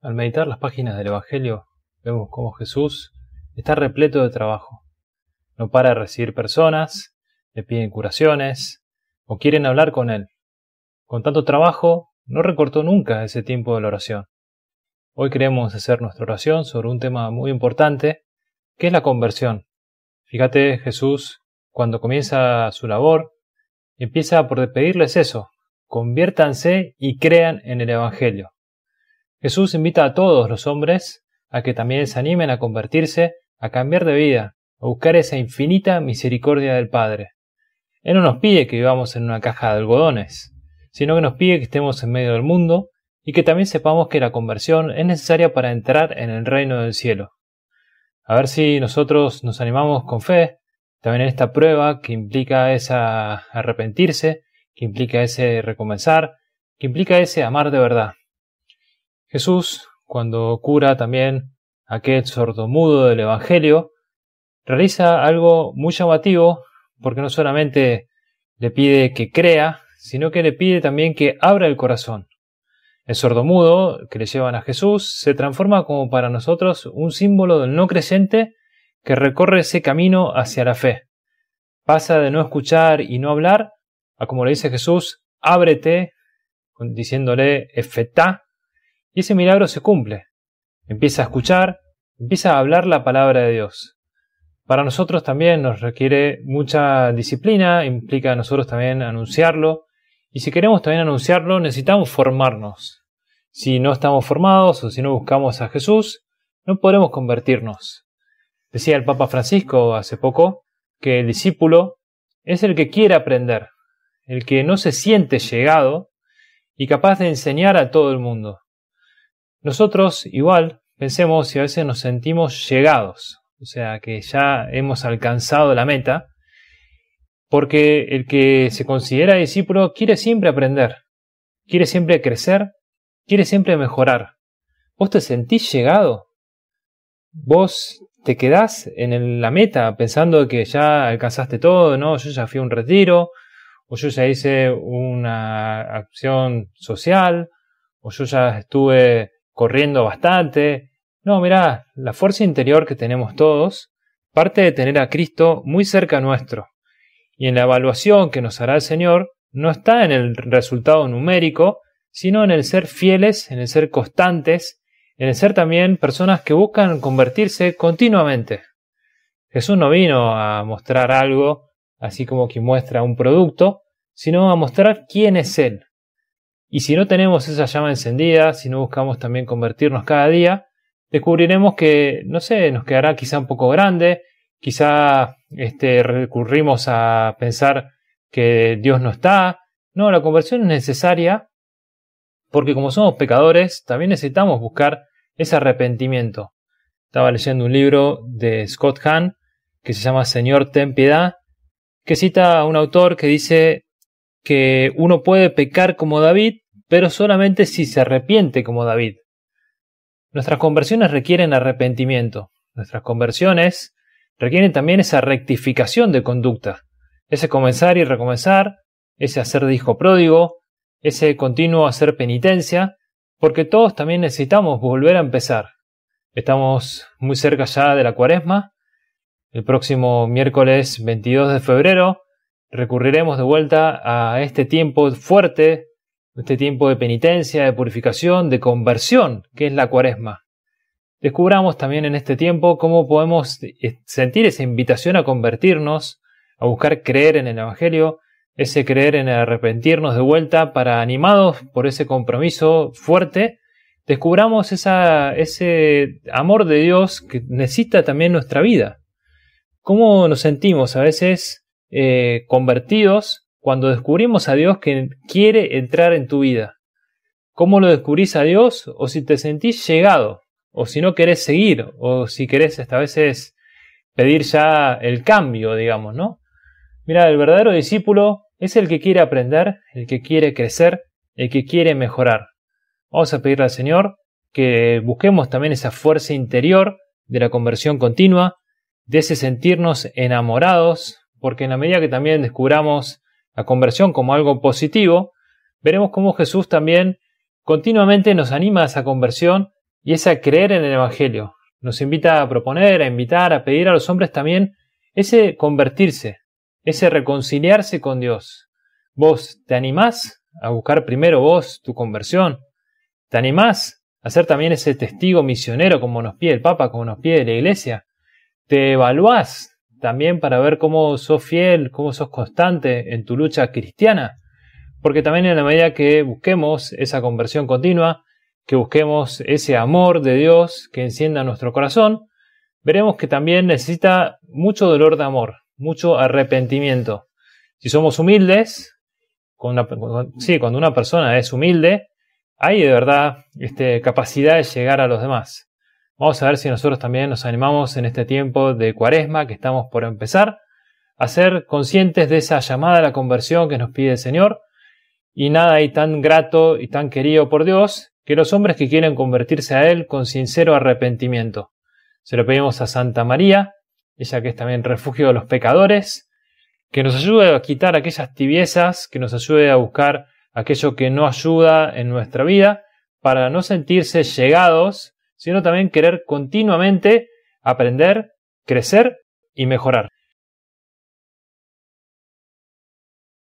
Al meditar las páginas del Evangelio, vemos cómo Jesús está repleto de trabajo. No para de recibir personas, le piden curaciones o quieren hablar con él. Con tanto trabajo, no recortó nunca ese tiempo de la oración. Hoy queremos hacer nuestra oración sobre un tema muy importante, que es la conversión. Fíjate, Jesús, cuando comienza su labor, empieza por pedirles eso, conviértanse y crean en el Evangelio. Jesús invita a todos los hombres a que también se animen a convertirse, a cambiar de vida, a buscar esa infinita misericordia del Padre. Él no nos pide que vivamos en una caja de algodones, sino que nos pide que estemos en medio del mundo y que también sepamos que la conversión es necesaria para entrar en el reino del cielo. A ver si nosotros nos animamos con fe, también en esta prueba que implica ese arrepentirse, que implica ese recomenzar, que implica ese amar de verdad. Jesús, cuando cura también a aquel sordomudo del Evangelio, realiza algo muy llamativo porque no solamente le pide que crea, sino que le pide también que abra el corazón. El sordomudo que le llevan a Jesús se transforma como para nosotros un símbolo del no creyente que recorre ese camino hacia la fe. Pasa de no escuchar y no hablar a como le dice Jesús, ábrete, diciéndole efetá, y ese milagro se cumple. Empieza a escuchar, empieza a hablar la palabra de Dios. Para nosotros también nos requiere mucha disciplina, implica a nosotros también anunciarlo. Y si queremos también anunciarlo, necesitamos formarnos. Si no estamos formados o si no buscamos a Jesús, no podremos convertirnos. Decía el Papa Francisco hace poco que el discípulo es el que quiere aprender, el que no se siente llegado y capaz de enseñar a todo el mundo. Nosotros igual pensemos si a veces nos sentimos llegados, o sea, que ya hemos alcanzado la meta, porque el que se considera discípulo quiere siempre aprender, quiere siempre crecer, quiere siempre mejorar. ¿Vos te sentís llegado? ¿Vos te quedás en la meta pensando que ya alcanzaste todo, no? Yo ya fui un retiro, o yo ya hice una acción social, o yo ya estuve corriendo bastante. No, mirá, la fuerza interior que tenemos todos parte de tener a Cristo muy cerca nuestro. Y en la evaluación que nos hará el Señor, no está en el resultado numérico, sino en el ser fieles, en el ser constantes, en el ser también personas que buscan convertirse continuamente. Jesús no vino a mostrar algo, así como quien muestra un producto, sino a mostrar quién es Él, y si no tenemos esa llama encendida, si no buscamos también convertirnos cada día, descubriremos que, no sé, nos quedará quizá un poco grande, quizá este, recurrimos a pensar que Dios no está. No, la conversión es necesaria porque como somos pecadores, también necesitamos buscar ese arrepentimiento. Estaba leyendo un libro de Scott Hahn que se llama Señor, ten piedad, que cita a un autor que dice que uno puede pecar como David, pero solamente si se arrepiente como David. Nuestras conversiones requieren arrepentimiento. Nuestras conversiones requieren también esa rectificación de conducta, ese comenzar y recomenzar, ese hacer disco pródigo, ese continuo hacer penitencia, porque todos también necesitamos volver a empezar. Estamos muy cerca ya de la cuaresma. El próximo miércoles 22 de febrero recurriremos de vuelta a este tiempo fuerte, este tiempo de penitencia, de purificación, de conversión, que es la cuaresma. Descubramos también en este tiempo cómo podemos e-, sentir esa invitación a convertirnos, a buscar creer en el Evangelio, ese creer en arrepentirnos de vuelta para animados por ese compromiso fuerte, descubramos esa, ese amor de Dios que necesita también nuestra vida. ¿Cómo nos sentimos a veces eh, convertidos cuando descubrimos a Dios que quiere entrar en tu vida. ¿Cómo lo descubrís a Dios? O si te sentís llegado, o si no querés seguir, o si querés hasta vez veces pedir ya el cambio, digamos, ¿no? Mira, el verdadero discípulo es el que quiere aprender, el que quiere crecer, el que quiere mejorar. Vamos a pedirle al Señor que busquemos también esa fuerza interior de la conversión continua, de ese sentirnos enamorados porque en la medida que también descubramos la conversión como algo positivo, veremos cómo Jesús también continuamente nos anima a esa conversión y es a creer en el Evangelio. Nos invita a proponer, a invitar, a pedir a los hombres también ese convertirse, ese reconciliarse con Dios. ¿Vos te animás a buscar primero vos tu conversión? ¿Te animás a ser también ese testigo misionero como nos pide el Papa, como nos pide la Iglesia? ¿Te evaluás también para ver cómo sos fiel, cómo sos constante en tu lucha cristiana, porque también en la medida que busquemos esa conversión continua, que busquemos ese amor de Dios que encienda nuestro corazón, veremos que también necesita mucho dolor de amor, mucho arrepentimiento. Si somos humildes, cuando una, sí, cuando una persona es humilde, hay de verdad este, capacidad de llegar a los demás. Vamos a ver si nosotros también nos animamos en este tiempo de cuaresma que estamos por empezar a ser conscientes de esa llamada a la conversión que nos pide el Señor. Y nada hay tan grato y tan querido por Dios que los hombres que quieren convertirse a Él con sincero arrepentimiento. Se lo pedimos a Santa María, ella que es también refugio de los pecadores, que nos ayude a quitar aquellas tibiezas, que nos ayude a buscar aquello que no ayuda en nuestra vida, para no sentirse llegados sino también querer continuamente aprender, crecer y mejorar.